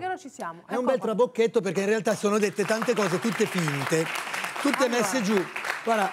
che non ci siamo. È, è un bel trabocchetto perché in realtà sono dette tante cose, tutte finte, tutte allora. messe giù. Guarda,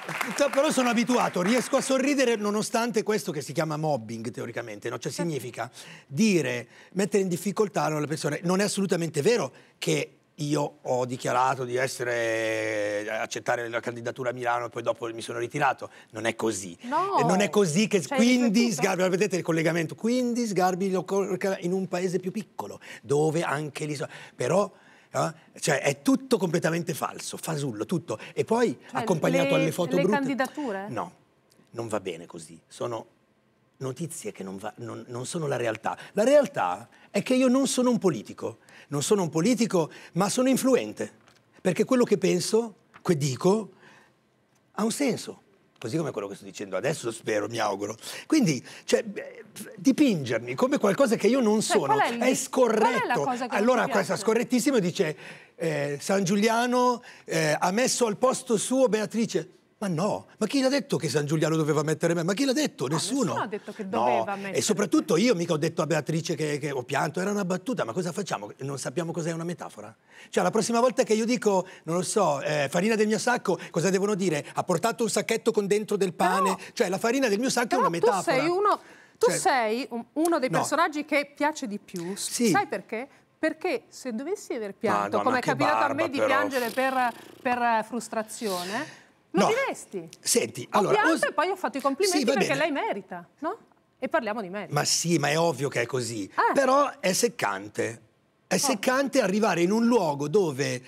però sono abituato, riesco a sorridere nonostante questo che si chiama mobbing teoricamente, no? cioè certo. significa dire, mettere in difficoltà una persona. Non è assolutamente vero che io ho dichiarato di essere, eh, accettare la candidatura a Milano e poi dopo mi sono ritirato. Non è così. No. Non è così che... Cioè, quindi, Sgarbi, vedete il collegamento, quindi Sgarbi lo colloca in un paese più piccolo, dove anche lì... Però... Eh? Cioè, è tutto completamente falso, fasullo, tutto. E poi cioè, accompagnato le, alle foto le brutte. candidature? No, non va bene così. Sono notizie che non, va, non, non sono la realtà. La realtà è che io non sono un politico, non sono un politico, ma sono influente, perché quello che penso, che dico, ha un senso, così come quello che sto dicendo adesso, spero, mi auguro. Quindi, cioè, eh, dipingermi come qualcosa che io non cioè, sono è, il... è, scorretto. È allora, questa scorrettissima dice eh, San Giuliano eh, ha messo al posto suo Beatrice. Ma no, ma chi l'ha detto che San Giuliano doveva mettere me? Ma chi l'ha detto? No, ah, nessuno. Nessuno ha detto che doveva no. E soprattutto io mica ho detto a Beatrice che, che, ho pianto, era una battuta, ma cosa facciamo? Non sappiamo cos'è una metafora. Cioè la prossima volta che io dico, non lo so, eh, farina del mio sacco, cosa devono dire? Ha portato un sacchetto con dentro del pane? No. Cioè la farina del mio sacco Però è una metafora. Tu sei uno, tu cioè, sei uno dei personaggi che piace di più. Sì. Sai perché? perché se dovessi aver pianto, Madonna, come è capitato barba, a me di però. piangere per, per frustrazione, lo no. diresti? Senti, ho allora... Ho... e poi ho fatto i complimenti sì, perché bene. lei merita, no? E parliamo di merito. Ma sì, ma è ovvio che è così. Ah. Però è seccante. È oh. seccante arrivare in un luogo dove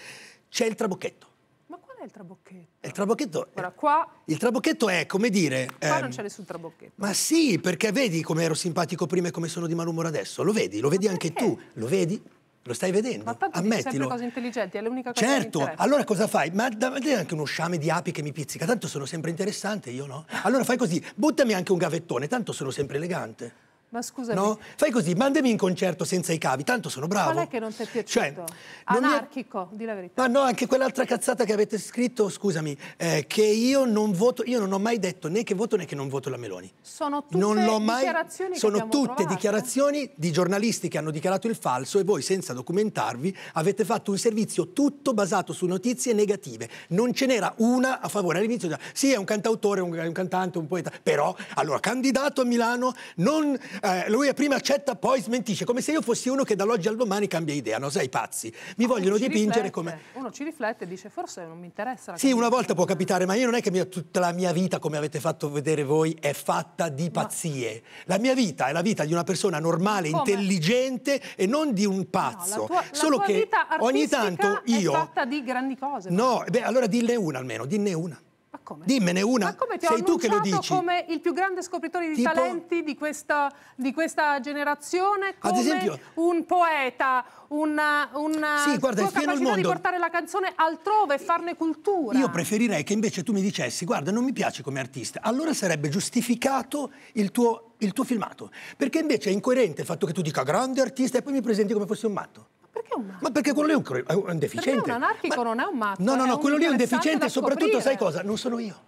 c'è il trabocchetto. Ma qual è il trabocchetto? Il trabocchetto... Guarda, qua... Il trabocchetto è, come dire... Qua ehm... non c'è nessun trabocchetto. Ma sì, perché vedi come ero simpatico prima e come sono di malumore adesso. Lo vedi, lo vedi ma anche perché? tu. Lo vedi? Lo stai vedendo? Ma tanto Ammettilo. sempre cose intelligenti, è l'unica cosa certo. che Certo, allora cosa fai? Ma dammi anche uno sciame di api che mi pizzica, tanto sono sempre interessante, io no? Allora fai così, buttami anche un gavettone, tanto sono sempre elegante. Ma scusami. No? Fai così, mandami in concerto senza i cavi, tanto sono bravo. Qual è che non ti è cioè, piaciuto? Cioè, Anarchico, è... di la verità. Ma no, anche quell'altra cazzata che avete scritto, scusami, eh, che io non voto, io non ho mai detto né che voto né che non voto la Meloni. Sono tutte mai... dichiarazioni Sono tutte provato, eh. dichiarazioni di giornalisti che hanno dichiarato il falso e voi, senza documentarvi, avete fatto un servizio tutto basato su notizie negative. Non ce n'era una a favore. All'inizio sì, è un cantautore, un, un cantante, un poeta, però, allora, candidato a Milano, non eh, lui prima accetta, poi smentisce, come se io fossi uno che dall'oggi al domani cambia idea, no? Sei pazzi, mi ma vogliono dipingere riflette. come... Uno ci riflette e dice forse non mi interessa. Sì, una volta può capitare, ma io non è che mia, tutta la mia vita, come avete fatto vedere voi, è fatta di pazzie. No. La mia vita è la vita di una persona normale, come? intelligente e non di un pazzo. No, la tua, Solo la tua che ogni tanto io... È fatta di grandi cose. No, beh, allora dille una almeno, dille una. Ma come? Dimmene una, Ma come ti sei tu che lo dici. come il più grande scopritore di tipo... talenti di questa, di questa generazione, Ad esempio... un poeta, una, una sì, guarda, tua capacità mondo... di portare la canzone altrove e farne cultura. Io preferirei che invece tu mi dicessi, guarda, non mi piace come artista, allora sarebbe giustificato il tuo, il tuo filmato. Perché invece è incoerente il fatto che tu dica grande artista e poi mi presenti come fossi un matto. Perché un matto? Ma perché quello lì è un, cre... è un deficiente. Perché un anarchico ma... non è un matto. No, no, no, quello lì è un deficiente e soprattutto sai cosa? Non sono io.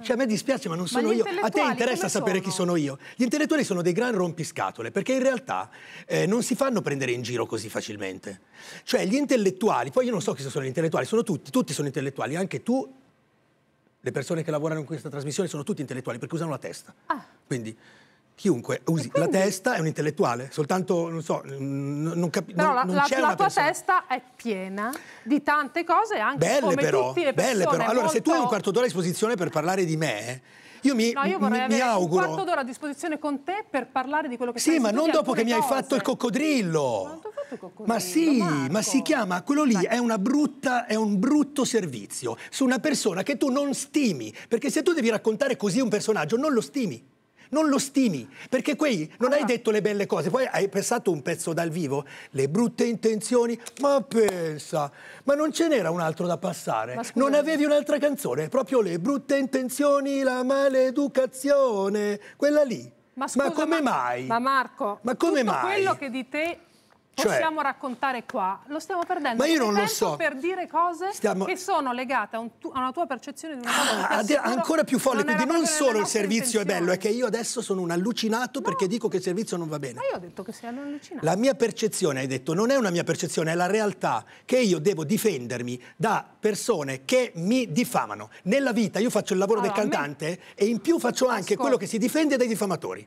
Cioè, a me dispiace, ma non sono ma io. A te interessa sapere sono? chi sono io. Gli intellettuali sono dei gran rompiscatole, perché in realtà eh, non si fanno prendere in giro così facilmente. Cioè, gli intellettuali, poi io non so chi sono gli intellettuali, sono tutti, tutti sono intellettuali, anche tu, le persone che lavorano in questa trasmissione sono tutti intellettuali, perché usano la testa. Ah. Quindi, Chiunque usi quindi... la testa è un intellettuale, soltanto non so, n- non capisco. Però non, la, non la, la tua persona. testa è piena di tante cose, anche belle come però, tutte le belle però. Allora, molto... se tu hai un quarto d'ora a disposizione per parlare di me, io mi, no, io vorrei mi, mi auguro. un quarto d'ora a disposizione con te per parlare di quello che sì, stai Sì, ma non dopo che mi hai fatto il coccodrillo. Ma, fatto il coccodrillo, ma sì, Marco. ma si chiama quello lì è una brutta è un brutto servizio su una persona che tu non stimi, perché se tu devi raccontare così un personaggio non lo stimi non lo stimi, perché qui non ah. hai detto le belle cose, poi hai pensato un pezzo dal vivo, le brutte intenzioni, ma pensa, ma non ce n'era un altro da passare, non avevi un'altra canzone, proprio le brutte intenzioni, la maleducazione, quella lì. Ma, scusa, ma come ma, mai? Ma Marco, ma come tutto mai? quello che di te cioè, possiamo cioè, raccontare qua, lo stiamo perdendo. Ma io non lo so. per dire cose stiamo... che sono legate a, un tu, a, una tua percezione di una cosa. Ah, assicuro, ancora più folle, non quindi non solo il servizio è bello, è che io adesso sono un allucinato no. perché dico che il servizio non va bene. Ma io ho detto che sei un allucinato. La mia percezione, hai detto, non è una mia percezione, è la realtà che io devo difendermi da persone che mi diffamano. Nella vita io faccio il lavoro allora, del cantante me... e in più faccio anche Ascolta. quello che si difende dai diffamatori.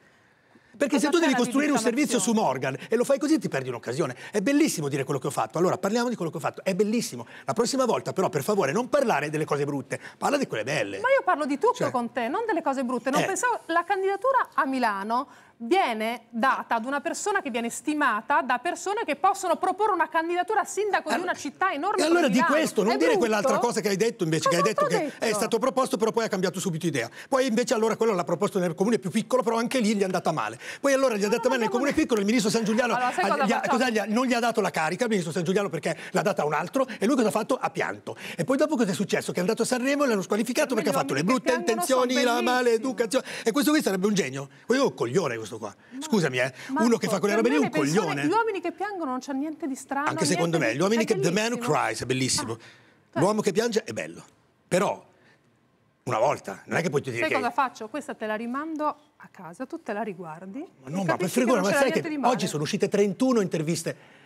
Perché se tu devi costruire un servizio su Morgan e lo fai così ti perdi un'occasione. È bellissimo dire quello che ho fatto. Allora parliamo di quello che ho fatto. È bellissimo. La prossima volta però per favore non parlare delle cose brutte, parla di quelle belle. Ma io parlo di tutto cioè... con te, non delle cose brutte. Non eh. pensavo la candidatura a Milano viene data ad una persona che viene stimata da persone che possono proporre una candidatura a sindaco allora, di una città enorme. E allora di questo, non è dire quell'altra cosa che hai detto invece, cosa che hai detto che è stato proposto però poi ha cambiato subito idea. Poi invece allora quello l'ha proposto nel comune più piccolo, però anche lì gli è andata male. Poi allora gli è andata no, male nel comune piccolo, il ministro San Giuliano allora, gli ha, gli ha, non gli ha dato la carica, il ministro San Giuliano perché l'ha data a un altro e lui cosa ha fatto? Ha pianto. E poi dopo cosa è successo? Che è andato a Sanremo e l'hanno squalificato per perché ha fatto le brutte intenzioni, la maleducazione. E questo qui sarebbe un genio. Quello è un coglione questo questo qua. Scusami, eh. Marco, uno che ecco, fa quelle robe lì è un persone, coglione. Gli uomini che piangono non c'è niente di strano. Anche secondo me, gli uomini che The Man who Cries è bellissimo. Ah, certo. L'uomo che piange è bello. Però una volta, non è che puoi dire Sai che... cosa faccio? Questa te la rimando a casa, tu te la riguardi. Ma no, ma per frigore, ma sai che oggi sono uscite 31 interviste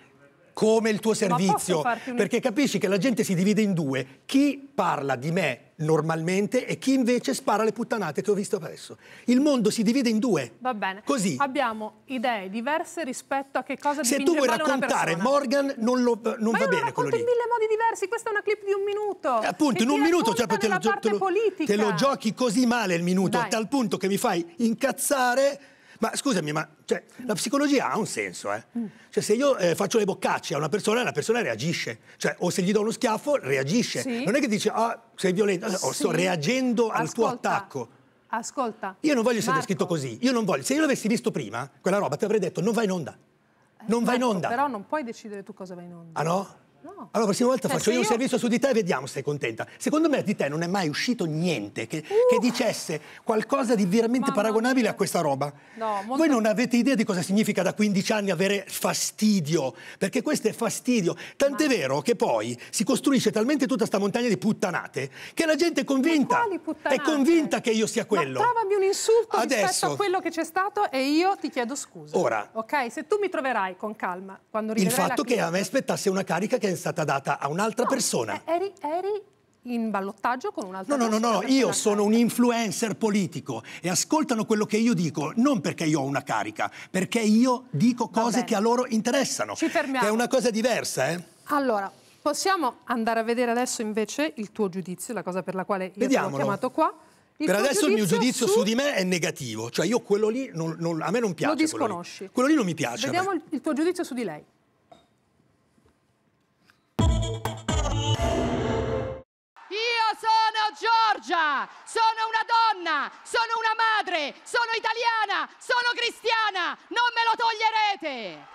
come il tuo servizio. Perché capisci che la gente si divide in due. Chi parla di me normalmente e chi invece spara le puttanate che ho visto adesso. Il mondo si divide in due. Va bene. Così. Abbiamo idee diverse rispetto a che cosa Se tu vuoi raccontare Morgan non, lo, non va bene quello lì. in mille modi diversi, questa è una clip di un minuto. Eh, e appunto, in un minuto cioè, te, lo, te, lo, te, lo, giochi così male il minuto, Dai. tal punto che mi fai incazzare ma scusami, ma cioè, la psicologia ha un senso, eh? Mm. Cioè, se io eh, faccio le boccacce a una persona, la persona reagisce. Cioè, o se gli do uno schiaffo, reagisce. Sì. Non è che dice, ah, oh, sei violento, sì. o sto reagendo Ascolta. al tuo attacco. Ascolta. Io non voglio essere scritto così. Io non voglio. Se io l'avessi visto prima, quella roba ti avrei detto, non vai in onda. Eh, non eh, va in certo, onda. Però non puoi decidere tu cosa vai in onda. Ah no? Allora, la prossima volta Penso cioè, faccio io un servizio su di te e vediamo se sei contenta. Secondo me di te non è mai uscito niente che, uh. che dicesse qualcosa di veramente Mamma paragonabile mia. a questa roba. No, molto... Voi non avete idea di cosa significa da 15 anni avere fastidio, perché questo è fastidio. Tant'è Ma... vero che poi si costruisce talmente tutta sta montagna di puttanate che la gente è convinta, è convinta che io sia quello. Ma insulto Adesso... rispetto a quello che c'è stato e io ti chiedo scusa. Ora. Ok? Se tu mi troverai con calma quando rivedrai Il fatto che a me aspettasse una carica che è stata data a un'altra no, persona. Eh, eri, eri in ballottaggio con un'altra no, no, no, no, io sono un influencer politico e ascoltano quello che io dico, non perché io ho una carica, perché io dico cose che a loro interessano. Ci fermiamo. Che è una cosa diversa, eh? Allora, possiamo andare a vedere adesso invece il tuo giudizio, la cosa per la quale io ti ho chiamato qua per adesso il mio giudizio su... su... di me è negativo, cioè io quello lì non, non, a me non piace. Lo disconosci. Quello lì, quello lì non mi piace. Vediamo il, il tuo giudizio su di lei. Io sono Giorgia, sono una donna, sono una madre, sono italiana, sono cristiana, non me lo toglierete!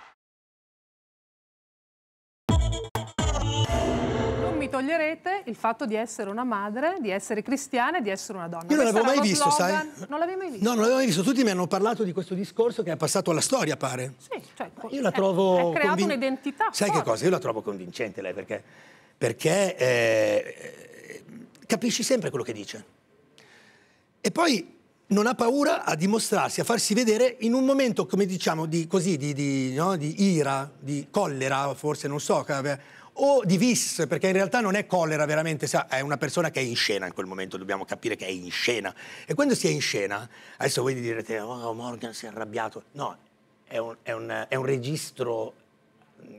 toglierete il fatto di essere una madre, di essere cristiana e di essere una donna. Io non l'avevo mai visto, slogan. sai? Non l'avevo mai visto? No, non l'avevo mai visto. Tutti mi hanno parlato di questo discorso che è passato alla storia, pare. Sì, cioè, io la trovo... È, è creato convin... un'identità Sai forte. che cosa? Io la trovo convincente lei perché, perché eh, capisci sempre quello che dice. E poi non ha paura a dimostrarsi, a farsi vedere in un momento, come diciamo, di, così, di, di, no? di ira, di collera, forse, non so, o di vis, perché in realtà non è collera veramente, sa, è una persona che è in scena in quel momento, dobbiamo capire che è in scena. E quando si è in scena, adesso voi direte, oh Morgan si è arrabbiato. No, è un, è un, è un registro,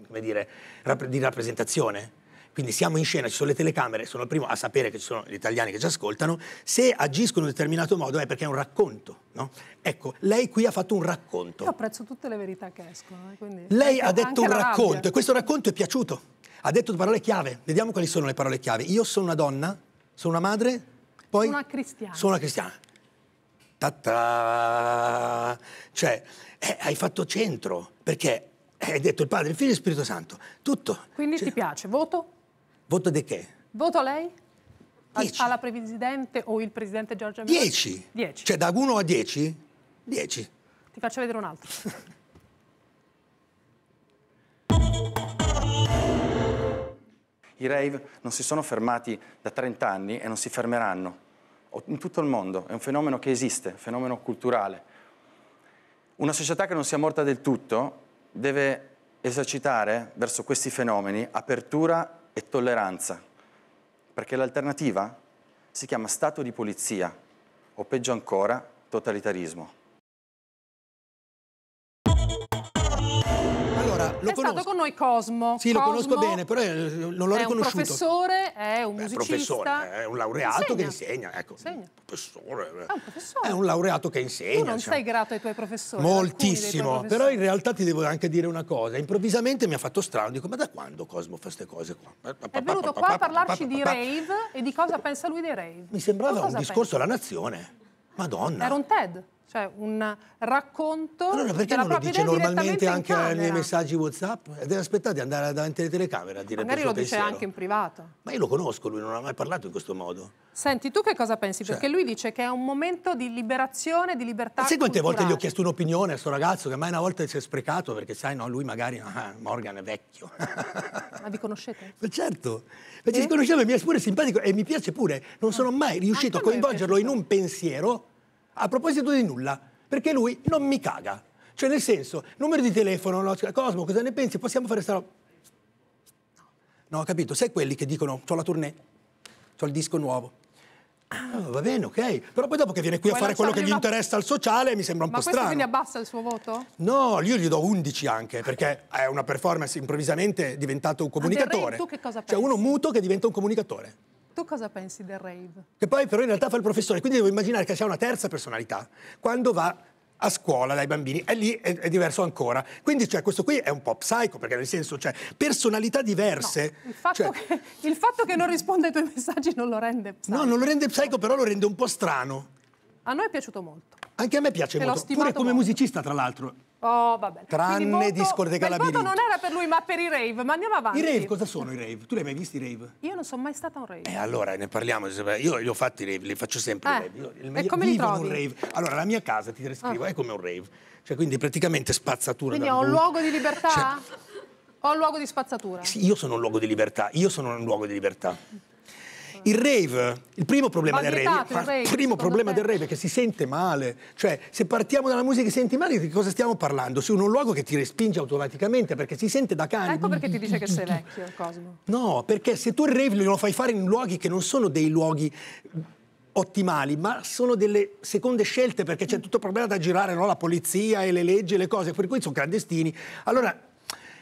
come dire, di rappresentazione quindi siamo in scena, ci sono le telecamere, sono il primo a sapere che ci sono gli italiani che ci ascoltano. Se agiscono in un determinato modo è perché è un racconto. No? Ecco, lei qui ha fatto un racconto. Io apprezzo tutte le verità che escono. Eh, lei ha detto un racconto rabbia. e questo racconto è piaciuto. Ha detto parole chiave. Vediamo quali sono le parole chiave. Io sono una donna, sono una madre, poi... Sono una cristiana. Sono una cristiana. Ta-ta! Cioè, eh, hai fatto centro, perché hai detto il Padre, il Figlio e lo Spirito Santo. Tutto. Quindi cioè... ti piace. Voto? Voto di che? Voto a lei? Dieci. Alla Presidente o il Presidente Giorgia Meloni? Dieci. Dieci. Cioè da uno a dieci? Dieci. Ti faccio vedere un altro. I rave non si sono fermati da 30 anni e non si fermeranno. In tutto il mondo è un fenomeno che esiste, un fenomeno culturale. Una società che non sia morta del tutto deve esercitare verso questi fenomeni apertura e tolleranza, perché l'alternativa si chiama stato di polizia o peggio ancora totalitarismo. Lo è conosco. stato con noi Cosmo. Sì, Cosmo lo conosco bene, però eh, non l'ho è riconosciuto. È un professore, è un musicista. è un laureato insegna. che insegna. Ecco. insegna. Professore. È eh. ah, un professore. È un laureato che insegna. Tu non cioè. sei grato ai tuoi professori? Moltissimo, tuoi professori. però in realtà ti devo anche dire una cosa. Improvvisamente mi ha fatto strano, dico ma da quando Cosmo fa queste cose qua? È venuto qua a parlarci di rave e di cosa pensa lui dei rave. Mi sembrava un discorso alla nazione. Madonna. Era un TED cioè un racconto allora perché non lo dice normalmente anche nei messaggi whatsapp eh, deve aspettare di andare davanti alle telecamere a dire magari lo dice pensiero. anche in privato ma io lo conosco lui non ha mai parlato in questo modo senti tu che cosa pensi cioè. perché lui dice che è un momento di liberazione di libertà ma sai quante volte gli ho chiesto un'opinione a questo ragazzo che mai una volta si è sprecato perché sai no lui magari ah, ah Morgan è vecchio ma vi conoscete? Ma certo perché e? ci conosciamo e mi è pure simpatico e mi piace pure non ah. sono mai riuscito anche a coinvolgerlo in un pensiero a proposito di nulla, perché lui non mi caga. Cioè, nel senso, numero di telefono, no? Cosmo, cosa ne pensi? Possiamo fare questa roba? No, ho capito. Sai quelli che dicono, ho la tournée, ho il disco nuovo. Ah, va bene, ok. Però poi dopo che viene qui Vuoi a fare quello che una... gli interessa al sociale mi sembra un Ma po' strano. Ma questo quindi abbassa il suo voto? No, io gli do 11 anche, perché è una performance improvvisamente diventato un ah, comunicatore. Ma tu che cosa pensi? Cioè uno muto che diventa un comunicatore. Tu cosa pensi del rave? Che poi però in realtà fa il professore, quindi devo immaginare che c'è una terza personalità. Quando va a scuola dai bambini, e lì è, è, diverso ancora. Quindi cioè, questo qui è un po' psycho, perché nel senso, cioè, personalità diverse. No, il, fatto cioè... che, il, fatto che, non risponde ai tuoi messaggi non lo rende psycho. No, non lo rende psycho, però lo rende un po' strano. A noi è piaciuto molto. Anche a me piace che molto, pure come molto. musicista tra l'altro. Oh, vabbè. Tranne voto... discoteca labirinto. Il voto non era per lui, ma per i rave. Ma andiamo avanti. I rave, cosa sono i rave? Tu li hai mai visti i rave? Io non sono mai stata a un rave. Eh, allora, ne parliamo. Io li ho fatti i rave, li faccio sempre eh. i rave. Io, e come li trovi? un rave. Allora, la mia casa, ti descrivo, ah. è come un rave. Cioè, quindi praticamente spazzatura. Quindi ho un luogo di libertà? Cioè... Ho un luogo di spazzatura. Sì, io sono un luogo di libertà, io sono un luogo di libertà. Il rave, il primo problema del rave, il rave, primo problema te. del rave è che si sente male. Cioè, se partiamo dalla musica e senti male, di cosa stiamo parlando? Su un luogo che ti respinge automaticamente perché si sente da cane. Ecco perché ti dice che sei vecchio, Cosmo. No, perché se tu il rave lo fai fare in luoghi che non sono dei luoghi ottimali, ma sono delle seconde scelte perché c'è tutto il problema da girare, no? la polizia e le leggi e le cose, per cui sono clandestini. Allora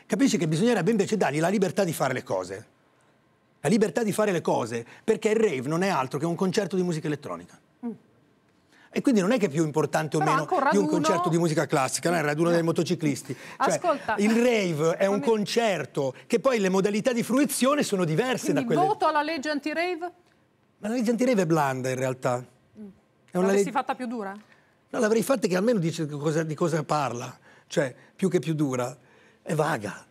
capisci che bisognerebbe invece dargli la libertà di fare le cose la libertà di fare le cose, perché il rave non è altro che un concerto di musica elettronica. Mm. E quindi non è che è più importante o Però meno raduno... di un concerto di musica classica, no? il raduno dei eh. motociclisti. Cioè, Ascolta. Il rave è un concerto che poi le modalità di fruizione sono diverse quindi da quelle. voto alla legge anti-rave? Ma la legge anti-rave è blanda in realtà. Mm. L'avessi leg... fatta più dura? No, l'avrei fatta che almeno dice cosa, di cosa parla, cioè più che più dura, è vaga.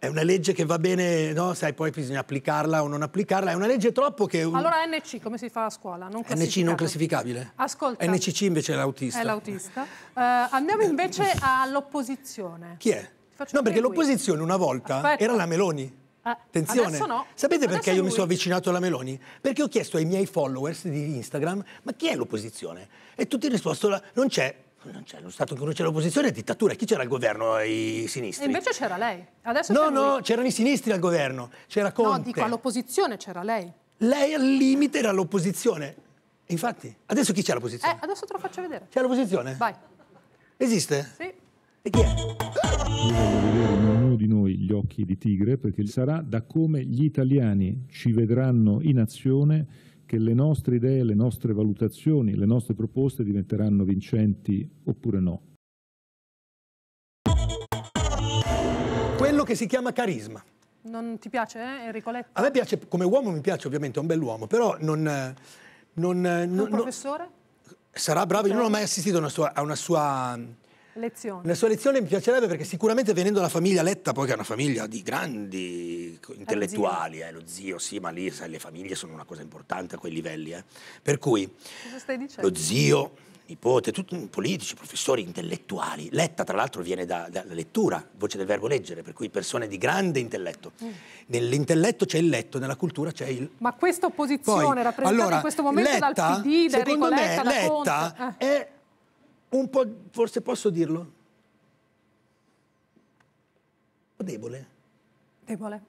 È una legge che va bene, no? Sai, poi bisogna applicarla o non applicarla. È una legge troppo che... Allora NC come si fa a scuola? Non NC non classificabile. Ascolta. NCC invece è l'autista. È l'autista. Uh, andiamo eh. invece all'opposizione. Chi è? No, perché l'opposizione una volta Aspetta. era la Meloni. Eh, Attenzione, no. sapete Adesso perché io mi sono avvicinato alla Meloni? Perché ho chiesto ai miei followers di Instagram, ma chi è l'opposizione? E tutti hanno risposero, non c'è, non c'è lo Stato, che cui non c'è l'opposizione, è dittatura. Chi c'era al governo? I sinistri. E invece c'era lei. Adesso no, no, c'erano i sinistri al governo. C'era Conte. No, dico, all'opposizione c'era lei. Lei al limite era l'opposizione. Infatti, adesso chi c'è l'opposizione? Eh, adesso te lo faccio vedere. C'è l'opposizione? Vai. Esiste? Sì. E chi è? Ognuno di noi gli occhi di tigre perché sarà da come gli italiani ci vedranno in azione che le nostre idee, le nostre valutazioni, le nostre proposte diventeranno vincenti oppure no. Quello che si chiama carisma. Non ti piace eh, Enrico Letta? A me piace, come uomo mi piace ovviamente, è un bell'uomo, però non... non, non, non professore? Sarà bravo, io non ho mai cioè? assistito a una sua, a una sua lezioni. Le sue lezioni mi piacerebbe perché sicuramente venendo dalla famiglia Letta, poi che è una famiglia di grandi eh, intellettuali, eh, lo zio, sì, ma lì sai, le famiglie sono una cosa importante a quei livelli. Eh. Per cui lo zio, nipote, tutti politici, professori, intellettuali. Letta tra l'altro viene dalla da lettura, voce del verbo leggere, per cui persone di grande intelletto. Mm. Nell'intelletto c'è il letto, nella cultura c'è il... Ma questa opposizione Poi, rappresentata allora, in questo momento Letta, dal PD, da Enrico Letta, me, da Letta Conte... Eh. è un po', forse posso dirlo, un po' debole. Debole.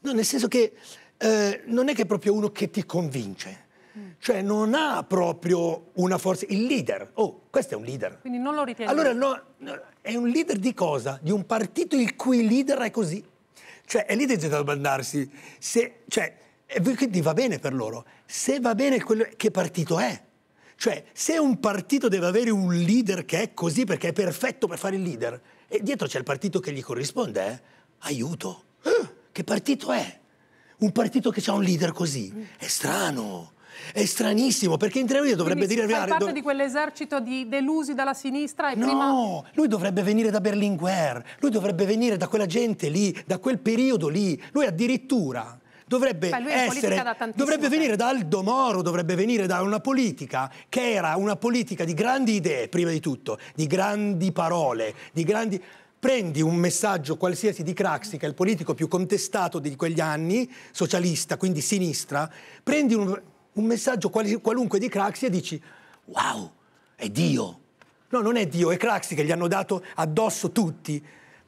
No, nel senso che eh, non è che è proprio uno che ti convince. Mm. Cioè non ha proprio una forza, il leader, oh, questo è un leader. Quindi non lo ritiene. Allora no, no, è un leader di cosa? Di un partito il cui leader è così. Cioè è lì che c'è da domandarsi, se, cioè, eh, quindi va bene per loro, se va bene quello, che partito è? Cioè, se un partito deve avere un leader che è così perché è perfetto per fare il leader, e dietro c'è il partito che gli corrisponde, eh? aiuto. Eh, che partito è? Un partito che ha un leader così? È strano. È stranissimo perché in teoria dovrebbe Quindi, dire. Fai parte dov... di quell'esercito di delusi dalla sinistra e no, prima. No, lui dovrebbe venire da Berlinguer, lui dovrebbe venire da quella gente lì, da quel periodo lì. Lui addirittura dovrebbe, essere, dovrebbe venire da Aldo Moro, dovrebbe venire da una politica che era una politica di grandi idee, prima di tutto, di grandi parole, di grandi prendi un messaggio qualsiasi di Craxi, che è il politico più contestato di quegli anni, socialista, quindi sinistra, prendi un, un messaggio quali, qualunque di Craxi e dici wow, è Dio. No, non è Dio, è Craxi che gli hanno dato addosso tutti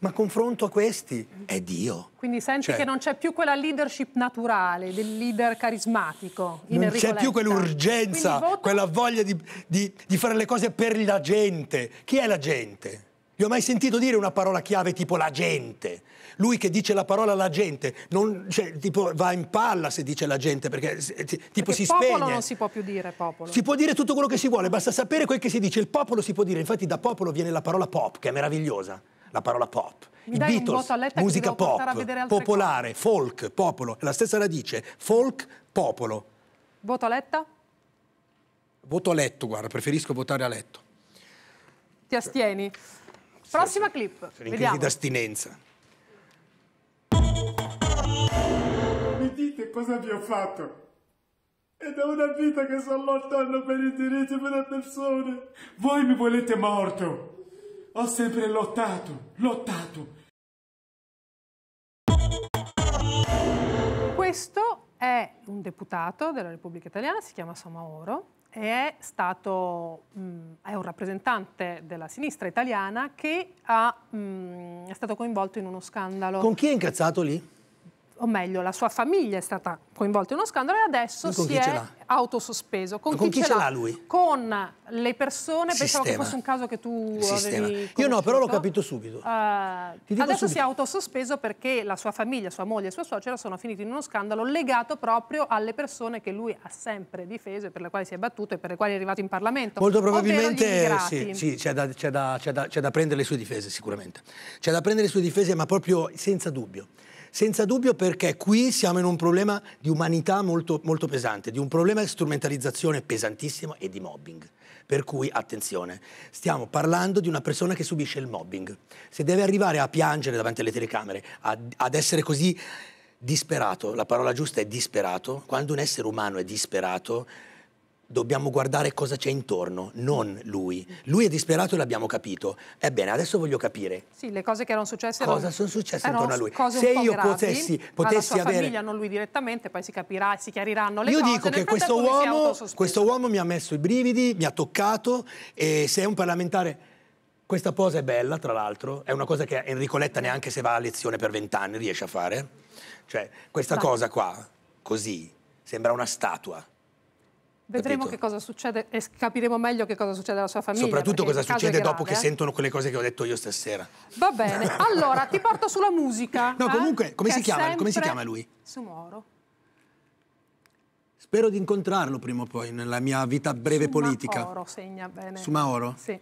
ma confronto a questi è Dio. Quindi senti cioè, che non c'è più quella leadership naturale, del leader carismatico. In Non c'è più quell'urgenza, voto... quella voglia di, di, di fare le cose per la gente. Chi è la gente? Gli ho mai sentito dire una parola chiave tipo la gente? Lui che dice la parola la gente, non, cioè, tipo, va in palla se dice la gente, perché eh, tipo perché si spegne. Popolo non si può più dire popolo. Si può dire tutto quello che si vuole, basta sapere quel che si dice. Il popolo si può dire, infatti da popolo viene la parola pop, che è meravigliosa la parola pop. Mi I Beatles, musica pop, popolare, cose. folk, popolo, la stessa radice, folk, popolo. Voto a letta? Voto a letto, guarda, preferisco votare a letto. Ti astieni. Prossima sì, clip, sono vediamo. d'astinenza. Mi dite cosa vi ho fatto? È da una vita che sto lottando per i diritti delle persone. Voi mi volete morto. Ho sempre lottato, lottato. Questo è un deputato della Repubblica Italiana, si chiama Somaoro, è stato mh, mm, è un rappresentante della sinistra italiana che ha, mh, mm, è stato coinvolto in uno scandalo. Con chi è incazzato lì? o meglio, la sua famiglia è stata coinvolta in uno scandalo e adesso si è autosospeso. Con, con chi, chi ce l'ha lui? Con le persone, Sistema. pensavo che fosse un caso che tu Sistema. avevi Io no, però l'ho capito subito. Uh, adesso subito. si è autosospeso perché la sua famiglia, sua moglie e sua suocera sono finiti in uno scandalo legato proprio alle persone che lui ha sempre difeso e per le quali si è battuto e per le quali è arrivato in Parlamento. Molto probabilmente sì, sì c'è, da, da, da, da prendere le sue difese sicuramente. C'è da prendere le sue difese ma proprio senza dubbio senza dubbio perché qui siamo in un problema di umanità molto, molto pesante, di un problema di strumentalizzazione pesantissimo e di mobbing. Per cui, attenzione, stiamo parlando di una persona che subisce il mobbing. Se deve arrivare a piangere davanti alle telecamere, a, ad essere così disperato, la parola giusta è disperato, quando un essere umano è disperato, dobbiamo guardare cosa c'è intorno, non lui. Lui è disperato e l'abbiamo capito. Ebbene, adesso voglio capire. Sì, le cose che erano successe cosa erano, sono successe erano intorno a lui. Cose Se io gravi, potessi, potessi alla sua avere famiglia, non lui direttamente, poi si capirà, si chiariranno le io cose. Io dico che questo uomo, questo uomo mi ha messo i brividi, mi ha toccato e se è un parlamentare questa posa è bella, tra l'altro, è una cosa che Enrico Letta neanche se va a lezione per vent'anni riesce a fare. Cioè, questa cosa qua, così, sembra una statua. Vedremo capito? che cosa succede e capiremo meglio che cosa succede alla sua famiglia. Soprattutto cosa succede grave, dopo eh? che sentono quelle cose che ho detto io stasera. Va bene, allora ti porto sulla musica. No, eh? comunque, come si, chiama, come si, chiama, lui? Sumoro. Spero di incontrarlo prima o poi nella mia vita breve Sumaoro, politica. Sumaoro, segna bene. Sumaoro? Sì.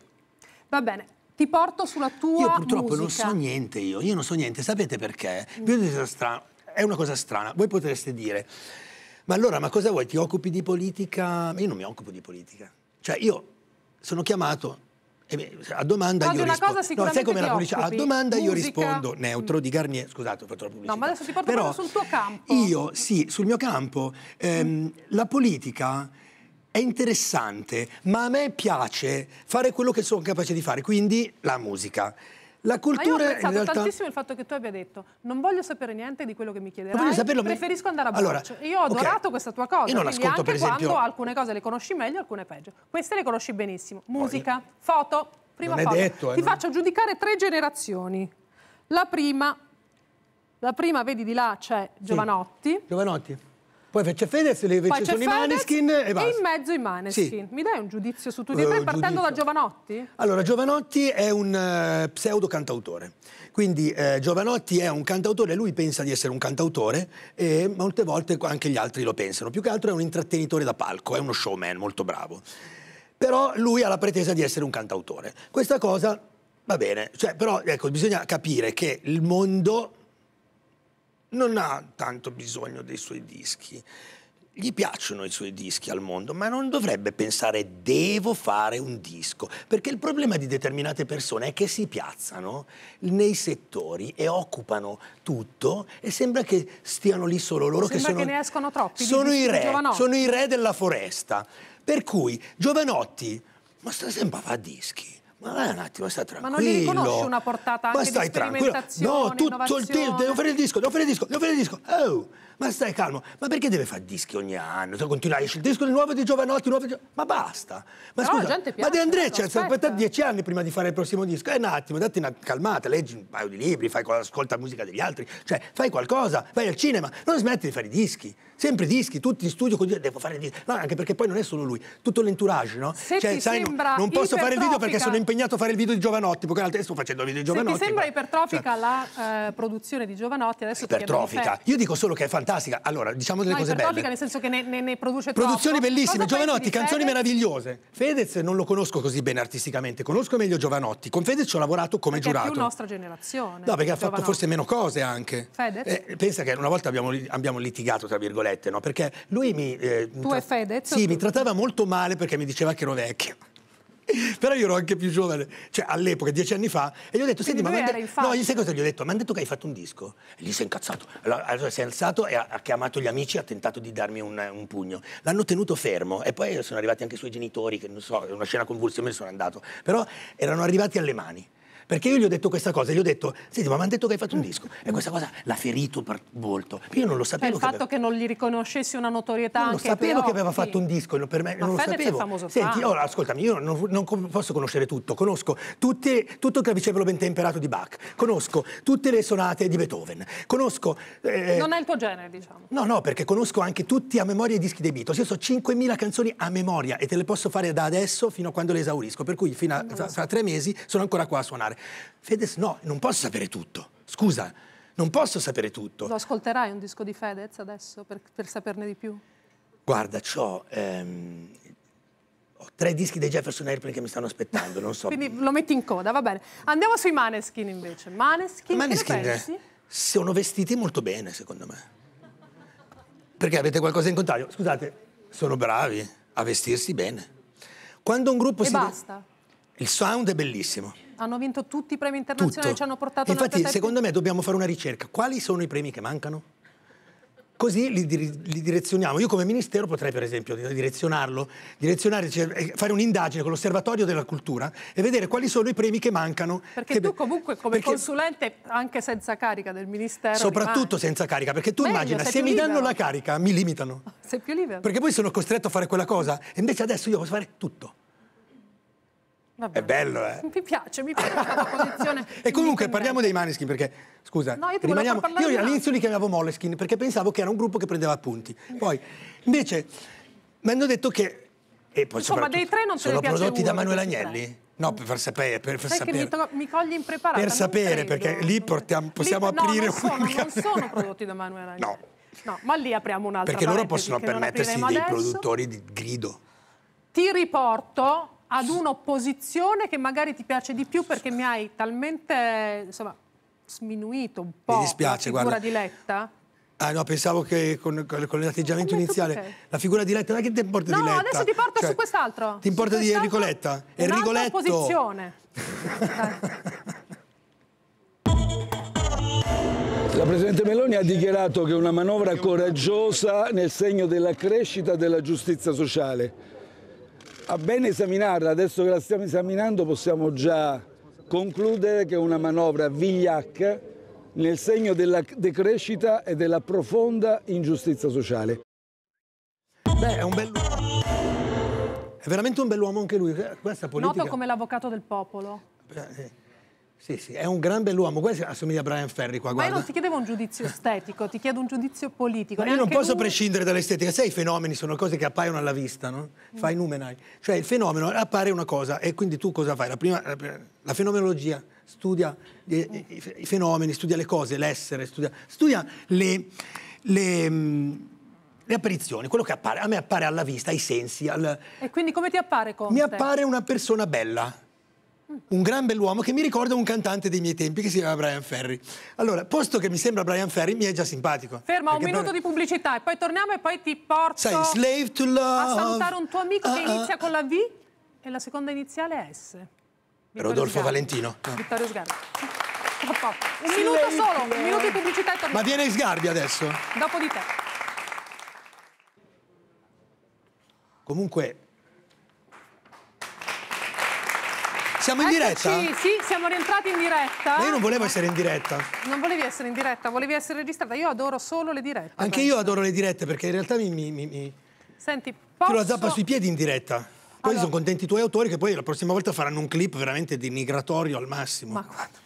Va bene, ti porto sulla tua musica. Io purtroppo musica. non so niente io, io non so niente. Sapete perché? Mm. È una cosa strana. Voi potreste dire ma allora, ma cosa vuoi? Ti occupi di politica? Ma Io non mi occupo di politica. Cioè, io sono chiamato a domanda Oggi io rispondo. No, sai come la A domanda Musica. io rispondo mm. neutro di Garnier. Scusate, ho fatto la pubblicità. No, ma adesso ti porto Però sul tuo campo. Io, sì, sul mio campo, ehm, la politica è interessante, ma a me piace fare quello che sono capace di fare, quindi la musica. La cultura Ma io ho apprezzato realtà... tantissimo il fatto che tu abbia detto non voglio sapere niente di quello che mi chiederai, saperlo, preferisco andare a allora, Io ho adorato okay. questa tua cosa, io non quindi anche per esempio... quando alcune cose le conosci meglio, alcune peggio. Queste le conosci benissimo. Musica, Poi... foto, prima foto. Detto, eh, Ti non... faccio giudicare tre generazioni. La prima, la prima vedi di là c'è Giovanotti. Sì. Giovanotti. Poi c'è Fedez, le Poi sono i Maneskin e basta. E in mezzo i Maneskin. Sì. Mi dai un giudizio su tutti e eh, tre, partendo giudizio. da Giovanotti? Allora, Giovanotti è un uh, pseudo cantautore. Quindi eh, Giovanotti è un cantautore, lui pensa di essere un cantautore, e molte volte anche gli altri lo pensano. Più che altro è un intrattenitore da palco, è uno showman molto bravo. Però lui ha la pretesa di essere un cantautore. Questa cosa va bene, cioè, però ecco, bisogna capire che il mondo non ha tanto bisogno dei suoi dischi. Gli piacciono i suoi dischi al mondo, ma non dovrebbe pensare devo fare un disco, perché il problema di determinate persone è che si piazzano nei settori e occupano tutto e sembra che stiano lì solo loro sembra che sono che ne escono troppi. Sono i re, sono i re della foresta. Per cui Giovanotti ma sta sempre a fare dischi. Ma vai un attimo, stai tranquillo. Ma non gli riconosci una portata anche di tranquillo. No, tutto il tempo, devo fare il disco, devo fare il disco, devo fare il disco. Oh! ma stai calmo, ma perché deve fare dischi ogni anno? Se continuare, esce il disco del nuovo di Giovanotti, nuovo di... ma basta. Ma no, scusa, piace, ma De André c'è cioè, aspettata dieci anni prima di fare il prossimo disco. Eh, un attimo, datti una calmata, leggi un paio di libri, fai, ascolta musica degli altri, cioè fai qualcosa, vai al cinema, non smetti di fare i dischi. Sempre dischi, tutti in studio, devo fare i dischi. No, anche perché poi non è solo lui, tutto l'entourage, no? Se cioè, sai, non, non posso fare il video perché sono impegnato a fare il video di Giovanotti, perché adesso sto facendo il video di Giovanotti. Se ti sembra ma... ipertrofica cioè... la eh, produzione di Giovanotti, adesso ipertrofica. ti Ipertrofica. Io dico solo che è fantastico fantastica. Allora, diciamo delle no, cose belle. nel senso che ne, ne, ne produce Produzioni troppo. bellissime, Giovanotti, canzoni Fedez? meravigliose. Fedez non lo conosco così bene artisticamente, conosco meglio Giovanotti. Con Fedez ci ho lavorato come perché giurato. È più nostra generazione. No, perché ha fatto forse meno cose anche. Fedez? Eh, pensa che una volta abbiamo, abbiamo, litigato, tra virgolette, no? Perché lui mi... Eh, tu e Fedez? Sì, mi trattava molto male perché mi diceva che ero vecchio. Però io ero anche più giovane, cioè all'epoca, dieci anni fa, e gli ho detto: Senti, ma. De- no, gli sai cosa gli ho detto? Mi hanno detto che hai fatto un disco. E gli si è incazzato. Allora, allora si è alzato e ha, ha, chiamato gli amici ha tentato di darmi un, un, pugno. L'hanno tenuto fermo e poi sono arrivati anche i suoi genitori, che non so, è una scena convulsa, io me ne sono andato. Però erano arrivati alle mani. Perché io gli ho detto questa cosa, gli ho detto, senti, ma mi hanno detto che hai fatto un disco. E questa cosa l'ha ferito per molto. Io non lo cioè, sapevo. E il che fatto aveva... che non gli riconoscessi una notorietà non anche sapevo che aveva fatto un disco, per me, ma non Fedez lo sapevo. È famoso senti, ora ascoltami, io non, non, posso conoscere tutto. Conosco tutte, tutto il clavicembalo ben temperato di Bach, conosco tutte le sonate di Beethoven, conosco... Eh... non è il tuo genere, diciamo. No, no, perché conosco anche tutti a memoria i dischi dei Beatles. Io so 5.000 canzoni a memoria e te le posso fare da adesso fino a quando le esaurisco. Per cui fino a, tra, tra tre mesi sono ancora qua a suonare. Fedez no, non posso sapere tutto. Scusa, non posso sapere tutto. Lo ascolterai un disco di Fedez adesso per, per saperne di più? Guarda, ho, ehm, ho tre dischi dei Jefferson Airplane che mi stanno aspettando, non so. Quindi lo metti in coda, va bene. Andiamo sui Maneskin invece. Maneskin, Maneskin sono vestiti molto bene, secondo me. Perché avete qualcosa in contrario? Scusate, sono bravi a vestirsi bene. Quando un gruppo e si... basta. Il sound è bellissimo. Hanno vinto tutti i premi internazionali Tutto. ci hanno portato Infatti, secondo me dobbiamo fare una ricerca. Quali sono i premi che mancano? Così li, li direzioniamo. Io come ministero potrei, per esempio, direzionarlo, direzionare, cioè, eh, fare un'indagine con l'osservatorio della cultura e vedere quali sono i premi che mancano. Perché che, tu comunque come consulente, anche senza carica del ministero... Soprattutto rimane. senza carica, perché tu Meglio, immagina, se mi libero. danno la carica, mi limitano. Sei più libero. Perché poi sono costretto a fare quella cosa. E invece adesso io posso fare tutto. Vabbè. È bello, eh? Mi piace, mi piace la posizione. e comunque parliamo dei Maneskin perché, scusa, no, io rimaniamo... Io all'inizio li chiamavo Moleskin perché pensavo che era un gruppo che prendeva appunti. Poi, invece, mi hanno detto che... E poi Insomma, dei tre non ce sono prodotti uno, da Manuel Agnelli? No, per far sapere. Per far sapere. Mi, mi, cogli impreparato. Per sapere, perché lì portiamo, possiamo lì, aprire no, non un... Sono, non sono prodotti da Manuel Agnelli. No. no ma lì apriamo un'altra Perché loro possono permettersi dei adesso. produttori di grido. Ti riporto ad un'opposizione che magari ti piace di più perché mi hai talmente insomma, sminuito un po' mi dispiace, la figura guarda. di Letta? Ah no, pensavo che con, con l'atteggiamento iniziale. La figura di Letta, non che ti importa no, di Letta? No, adesso ti porto cioè, su quest'altro. Ti importa di Enrico Letta? Enrico Letta. posizione. La Presidente Meloni ha dichiarato che una manovra coraggiosa nel segno della crescita della giustizia sociale a ah, ben esaminarla, adesso che la stiamo esaminando possiamo già concludere che è una manovra vigliacca nel segno della decrescita e della profonda ingiustizia sociale. Beh, è un bel... È veramente un bell'uomo anche lui, questa politica... Noto come l'avvocato del popolo. Eh, eh. Sì, sì, è un gran bell'uomo, questo assomiglia a Brian Ferri qua, Ma io non ti chiedevo un giudizio estetico, ti chiedo un giudizio politico. Ma io non posso tu... prescindere dall'estetica, sai i fenomeni sono cose che appaiono alla vista, no? Mm. Fai numenai. Cioè il fenomeno appare una cosa e quindi tu cosa fai? La, prima, la, la fenomenologia studia i, mm. i, fenomeni, studia le cose, l'essere, studia, studia le, le mm, le apparizioni, quello che appare, a me appare alla vista, ai sensi. Al... E quindi come ti appare Conte? Mi appare una persona bella un gran bell'uomo che mi ricorda un cantante dei miei tempi che si chiama Brian Ferry. Allora, posto che mi sembra Brian Ferry, mi è già simpatico. Ferma, un minuto per... di pubblicità e poi torniamo e poi ti porto Sai, slave to love. a salutare un tuo amico uh, che ah, ah. inizia con la V e la seconda iniziale è S. Vittorio Rodolfo Sgarbi. Valentino. Vittorio Sgarbi. Un slave minuto solo, un minuto di pubblicità e torniamo. Ma viene Sgarbi adesso? Dopo di te. Comunque, Siamo in Eccoci, diretta? Sì, siamo rientrati in diretta. Ma io non volevo essere in diretta. Non volevi essere in diretta, volevi essere registrata. Io adoro solo le dirette. Anche penso. io adoro le dirette perché in realtà mi... mi, mi... Senti, posso... Tiro la zappa sui piedi in diretta. Poi allora. sono contenti i tuoi autori che poi la prossima volta faranno un clip veramente denigratorio al massimo. Ma quando...